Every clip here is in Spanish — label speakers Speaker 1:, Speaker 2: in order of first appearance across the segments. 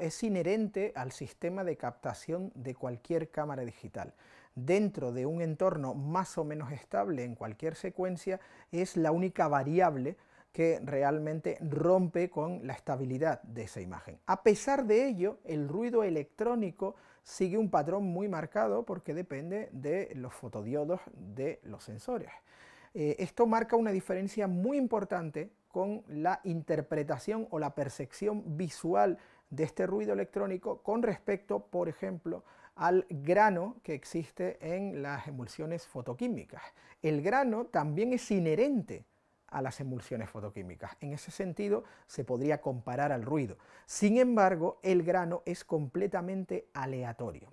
Speaker 1: es inherente al sistema de captación de cualquier cámara digital. Dentro de un entorno más o menos estable en cualquier secuencia es la única variable que realmente rompe con la estabilidad de esa imagen. A pesar de ello, el ruido electrónico sigue un patrón muy marcado porque depende de los fotodiodos de los sensores. Eh, esto marca una diferencia muy importante con la interpretación o la percepción visual de este ruido electrónico con respecto, por ejemplo, al grano que existe en las emulsiones fotoquímicas. El grano también es inherente a las emulsiones fotoquímicas. En ese sentido, se podría comparar al ruido. Sin embargo, el grano es completamente aleatorio.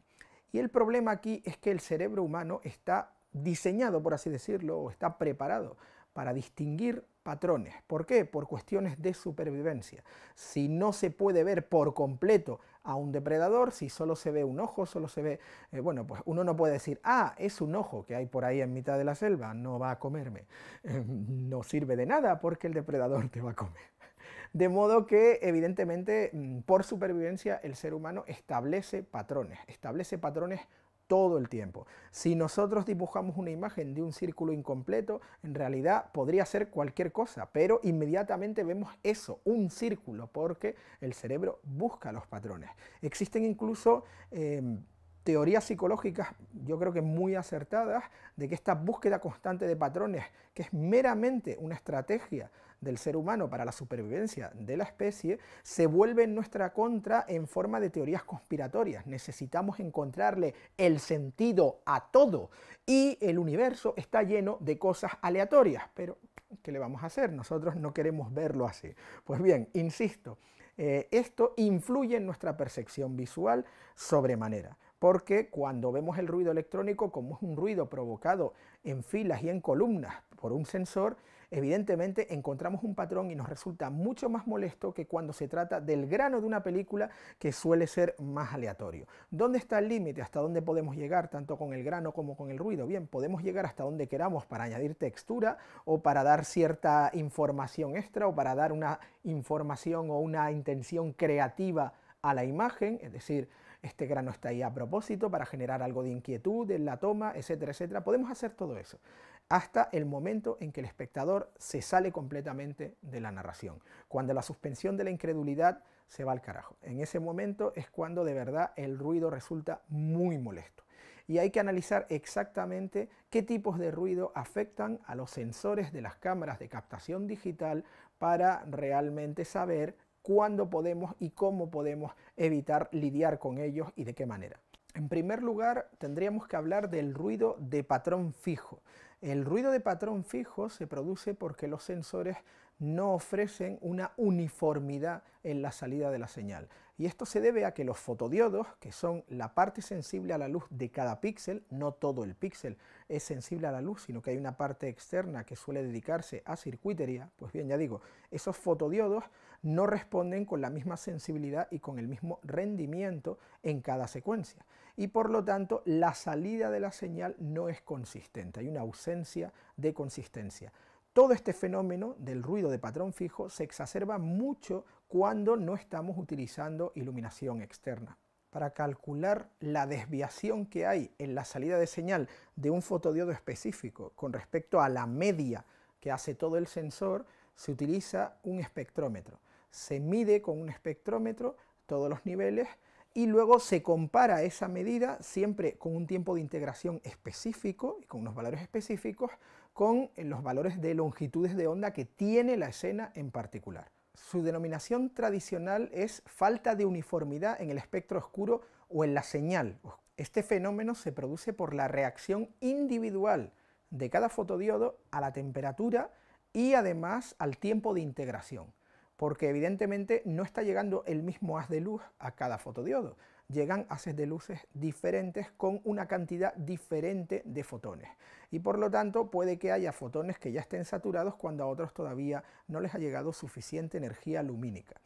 Speaker 1: Y el problema aquí es que el cerebro humano está diseñado, por así decirlo, o está preparado para distinguir patrones. ¿Por qué? Por cuestiones de supervivencia. Si no se puede ver por completo a un depredador, si solo se ve un ojo, solo se ve, eh, bueno, pues uno no puede decir, ah, es un ojo que hay por ahí en mitad de la selva, no va a comerme. Eh, no sirve de nada porque el depredador te va a comer. De modo que, evidentemente, mm, por supervivencia, el ser humano establece patrones, establece patrones todo el tiempo. Si nosotros dibujamos una imagen de un círculo incompleto, en realidad podría ser cualquier cosa, pero inmediatamente vemos eso, un círculo, porque el cerebro busca los patrones. Existen incluso... Em, teorías psicológicas, yo creo que muy acertadas, de que esta búsqueda constante de patrones, que es meramente una estrategia del ser humano para la supervivencia de la especie, se vuelve en nuestra contra en forma de teorías conspiratorias. Necesitamos encontrarle el sentido a todo y el universo está lleno de cosas aleatorias, pero ¿qué le vamos a hacer? Nosotros no queremos verlo así. Pues bien, insisto, eh, esto influye en nuestra percepción visual sobremanera porque cuando vemos el ruido electrónico, como es un ruido provocado en filas y en columnas por un sensor, evidentemente encontramos un patrón y nos resulta mucho más molesto que cuando se trata del grano de una película que suele ser más aleatorio. ¿Dónde está el límite? ¿Hasta dónde podemos llegar tanto con el grano como con el ruido? Bien, podemos llegar hasta donde queramos para añadir textura o para dar cierta información extra o para dar una información o una intención creativa a la imagen, es decir, este grano está ahí a propósito para generar algo de inquietud en la toma, etcétera, etcétera. Podemos hacer todo eso hasta el momento en que el espectador se sale completamente de la narración, cuando la suspensión de la incredulidad se va al carajo. En ese momento es cuando de verdad el ruido resulta muy molesto. Y hay que analizar exactamente qué tipos de ruido afectan a los sensores de las cámaras de captación digital para realmente saber cuándo podemos y cómo podemos evitar lidiar con ellos y de qué manera. En primer lugar, tendríamos que hablar del ruido de patrón fijo. El ruido de patrón fijo se produce porque los sensores no ofrecen una uniformidad en la salida de la señal. Y esto se debe a que los fotodiodos, que son la parte sensible a la luz de cada píxel, no todo el píxel es sensible a la luz, sino que hay una parte externa que suele dedicarse a circuitería, pues bien, ya digo, esos fotodiodos no responden con la misma sensibilidad y con el mismo rendimiento en cada secuencia. Y por lo tanto, la salida de la señal no es consistente, hay una ausencia de consistencia. Todo este fenómeno del ruido de patrón fijo se exacerba mucho cuando no estamos utilizando iluminación externa. Para calcular la desviación que hay en la salida de señal de un fotodiodo específico con respecto a la media que hace todo el sensor, se utiliza un espectrómetro se mide con un espectrómetro todos los niveles y luego se compara esa medida siempre con un tiempo de integración específico y con unos valores específicos con eh, los valores de longitudes de onda que tiene la escena en particular. Su denominación tradicional es falta de uniformidad en el espectro oscuro o en la señal. Este fenómeno se produce por la reacción individual de cada fotodiodo a la temperatura y además al tiempo de integración porque evidentemente no está llegando el mismo haz de luz a cada fotodiodo. Llegan haces de luces diferentes con una cantidad diferente de fotones. Y por lo tanto puede que haya fotones que ya estén saturados cuando a otros todavía no les ha llegado suficiente energía lumínica.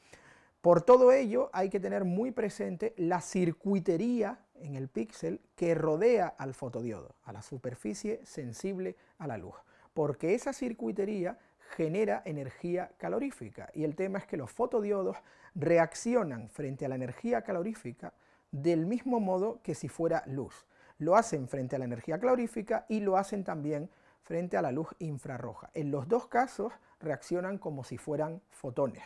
Speaker 1: Por todo ello hay que tener muy presente la circuitería en el píxel que rodea al fotodiodo, a la superficie sensible a la luz, porque esa circuitería genera energía calorífica y el tema es que los fotodiodos reaccionan frente a la energía calorífica del mismo modo que si fuera luz. Lo hacen frente a la energía calorífica y lo hacen también frente a la luz infrarroja. En los dos casos reaccionan como si fueran fotones.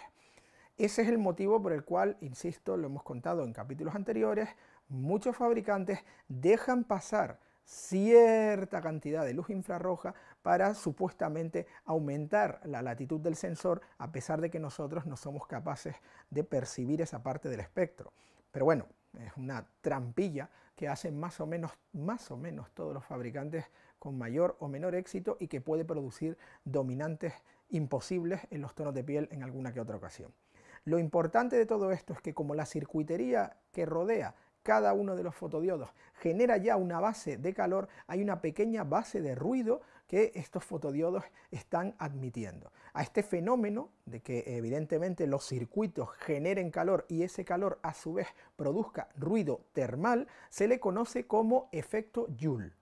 Speaker 1: Ese es el motivo por el cual, insisto, lo hemos contado en capítulos anteriores, muchos fabricantes dejan pasar cierta cantidad de luz infrarroja para supuestamente aumentar la latitud del sensor a pesar de que nosotros no somos capaces de percibir esa parte del espectro. Pero bueno, es una trampilla que hacen más o menos, más o menos todos los fabricantes con mayor o menor éxito y que puede producir dominantes imposibles en los tonos de piel en alguna que otra ocasión. Lo importante de todo esto es que como la circuitería que rodea cada uno de los fotodiodos genera ya una base de calor, hay una pequeña base de ruido que estos fotodiodos están admitiendo. A este fenómeno de que evidentemente los circuitos generen calor y ese calor a su vez produzca ruido termal, se le conoce como efecto Joule.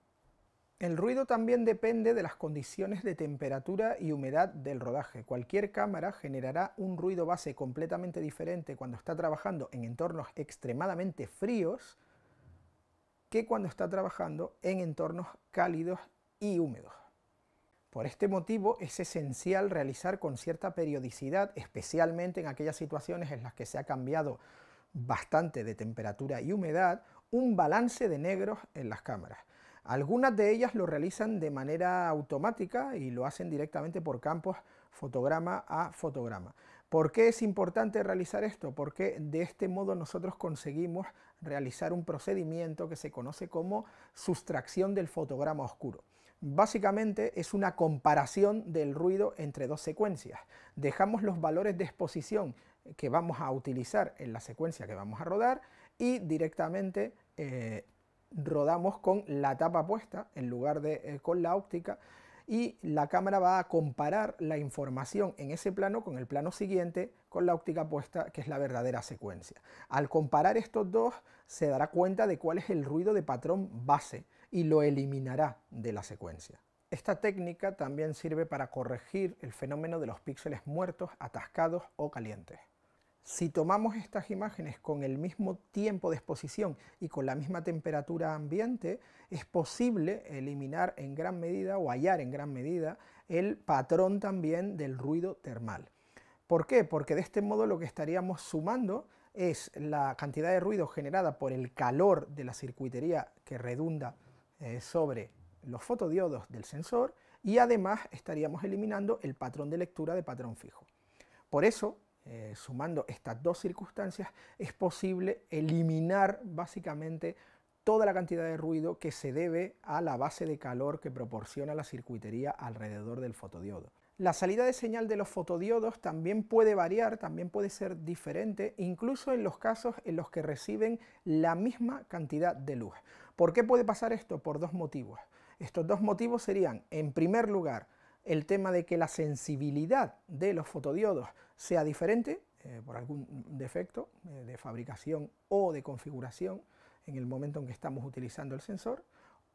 Speaker 1: El ruido también depende de las condiciones de temperatura y humedad del rodaje. Cualquier cámara generará un ruido base completamente diferente cuando está trabajando en entornos extremadamente fríos que cuando está trabajando en entornos cálidos y húmedos. Por este motivo es esencial realizar con cierta periodicidad, especialmente en aquellas situaciones en las que se ha cambiado bastante de temperatura y humedad, un balance de negros en las cámaras. Algunas de ellas lo realizan de manera automática y lo hacen directamente por campos fotograma a fotograma. ¿Por qué es importante realizar esto? Porque de este modo nosotros conseguimos realizar un procedimiento que se conoce como sustracción del fotograma oscuro. Básicamente es una comparación del ruido entre dos secuencias. Dejamos los valores de exposición que vamos a utilizar en la secuencia que vamos a rodar y directamente eh, rodamos con la tapa puesta en lugar de eh, con la óptica y la cámara va a comparar la información en ese plano con el plano siguiente con la óptica puesta, que es la verdadera secuencia. Al comparar estos dos, se dará cuenta de cuál es el ruido de patrón base y lo eliminará de la secuencia. Esta técnica también sirve para corregir el fenómeno de los píxeles muertos, atascados o calientes. Si tomamos estas imágenes con el mismo tiempo de exposición y con la misma temperatura ambiente, es posible eliminar en gran medida o hallar en gran medida el patrón también del ruido termal. ¿Por qué? Porque de este modo lo que estaríamos sumando es la cantidad de ruido generada por el calor de la circuitería que redunda eh, sobre los fotodiodos del sensor y además estaríamos eliminando el patrón de lectura de patrón fijo. Por eso eh, sumando estas dos circunstancias, es posible eliminar básicamente toda la cantidad de ruido que se debe a la base de calor que proporciona la circuitería alrededor del fotodiodo. La salida de señal de los fotodiodos también puede variar, también puede ser diferente, incluso en los casos en los que reciben la misma cantidad de luz. ¿Por qué puede pasar esto? Por dos motivos. Estos dos motivos serían, en primer lugar, el tema de que la sensibilidad de los fotodiodos sea diferente eh, por algún defecto eh, de fabricación o de configuración en el momento en que estamos utilizando el sensor,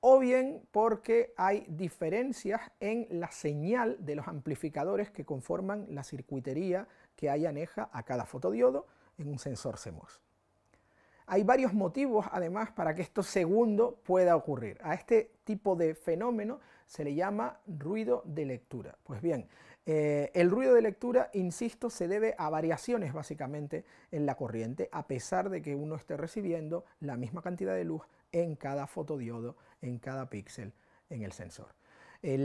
Speaker 1: o bien porque hay diferencias en la señal de los amplificadores que conforman la circuitería que hay aneja a cada fotodiodo en un sensor CMOS. Hay varios motivos, además, para que esto segundo pueda ocurrir. A este tipo de fenómeno se le llama ruido de lectura. Pues bien, eh, el ruido de lectura, insisto, se debe a variaciones básicamente en la corriente, a pesar de que uno esté recibiendo la misma cantidad de luz en cada fotodiodo, en cada píxel en el sensor. Eh,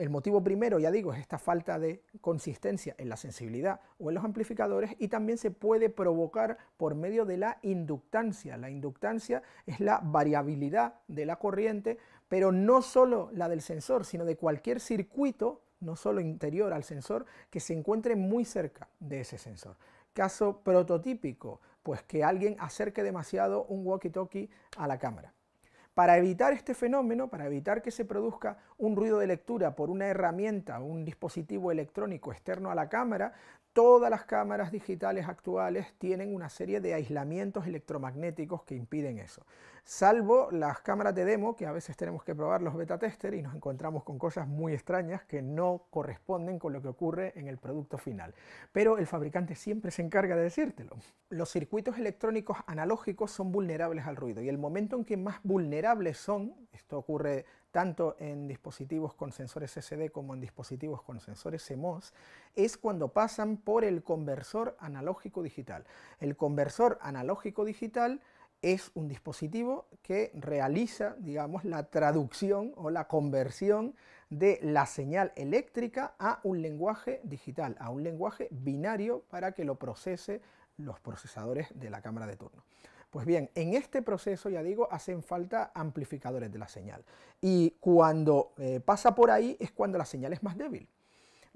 Speaker 1: el motivo primero, ya digo, es esta falta de consistencia en la sensibilidad o en los amplificadores y también se puede provocar por medio de la inductancia. La inductancia es la variabilidad de la corriente, pero no solo la del sensor, sino de cualquier circuito, no solo interior al sensor, que se encuentre muy cerca de ese sensor. Caso prototípico, pues que alguien acerque demasiado un walkie-talkie a la cámara. Para evitar este fenómeno, para evitar que se produzca un ruido de lectura por una herramienta, un dispositivo electrónico externo a la cámara, todas las cámaras digitales actuales tienen una serie de aislamientos electromagnéticos que impiden eso. Salvo las cámaras de demo, que a veces tenemos que probar los beta tester y nos encontramos con cosas muy extrañas que no corresponden con lo que ocurre en el producto final. Pero el fabricante siempre se encarga de decírtelo. Los circuitos electrónicos analógicos son vulnerables al ruido y el momento en que más vulnerables son, esto ocurre tanto en dispositivos dispositivos con sensores SD como en dispositivos con sensores CMOS, es cuando pasan por el conversor analógico digital. El conversor analógico digital es un dispositivo que realiza, digamos, la traducción o la conversión de la señal eléctrica a un lenguaje digital, a un lenguaje binario para que lo procese los procesadores de la cámara de turno. Pues bien, en este proceso, ya digo, hacen falta amplificadores de la señal. Y cuando eh, pasa por ahí es cuando la señal es más débil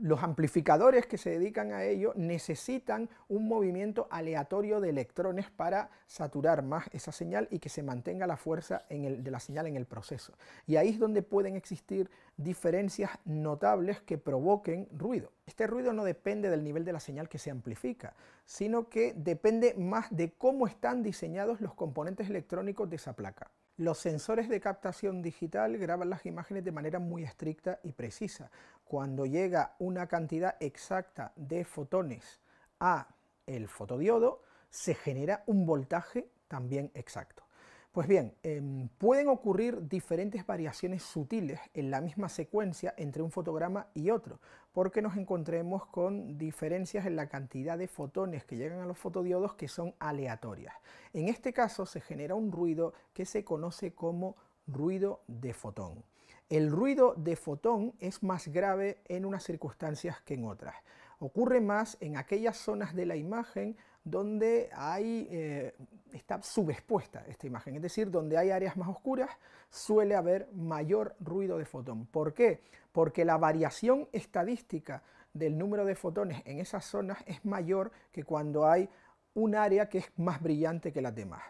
Speaker 1: los amplificadores que se dedican a ello necesitan un movimiento aleatorio de electrones para saturar más esa señal y que se mantenga la fuerza de la señal en el proceso. Y ahí es donde pueden existir diferencias notables que provoquen ruido. Este ruido no depende del nivel de la señal que se amplifica, sino que depende más de cómo están diseñados los componentes electrónicos de esa placa. Los sensores de captación digital graban las imágenes de manera muy estricta y precisa. Cuando llega una cantidad exacta de fotones a el fotodiodo, se genera un voltaje también exacto. Pues bien, em, pueden ocurrir diferentes variaciones sutiles en la misma secuencia entre un fotograma y otro, porque nos encontremos con diferencias en la cantidad de fotones que llegan a los fotodiodos que son aleatorias. En este caso se genera un ruido que se conoce como ruido de fotón. El ruido de fotón es más grave en unas circunstancias que en otras. Ocurre más en aquellas zonas de la imagen donde hay eh, está subexpuesta esta imagen, es decir, donde hay áreas más oscuras suele haber mayor ruido de fotón. ¿Por qué? Porque la variación estadística del número de fotones en esas zonas es mayor que cuando hay un área que es más brillante que las demás.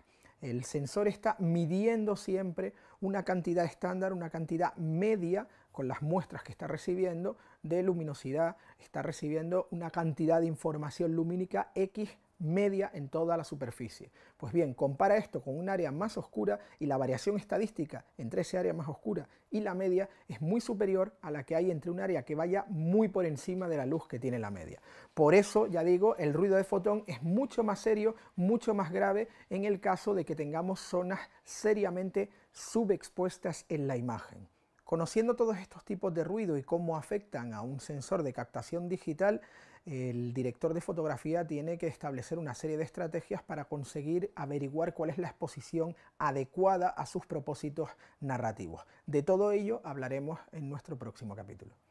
Speaker 1: El sensor está midiendo siempre una cantidad estándar, una cantidad media con las muestras que está recibiendo de luminosidad, está recibiendo una cantidad de información lumínica X media en toda la superficie. Pues bien, compara esto con un área más oscura y la variación estadística entre ese área más oscura y la media es muy superior a la que hay entre un área que vaya muy por encima de la luz que tiene la media. Por eso, ya digo, el ruido de fotón es mucho más serio, mucho más grave en el caso de que tengamos zonas seriamente subexpuestas en la imagen. Conociendo todos estos tipos de ruido y cómo afectan a un sensor de captación digital, el director de fotografía tiene que establecer una serie de estrategias para conseguir averiguar cuál es la exposición adecuada a sus propósitos narrativos. De todo ello hablaremos en nuestro próximo capítulo.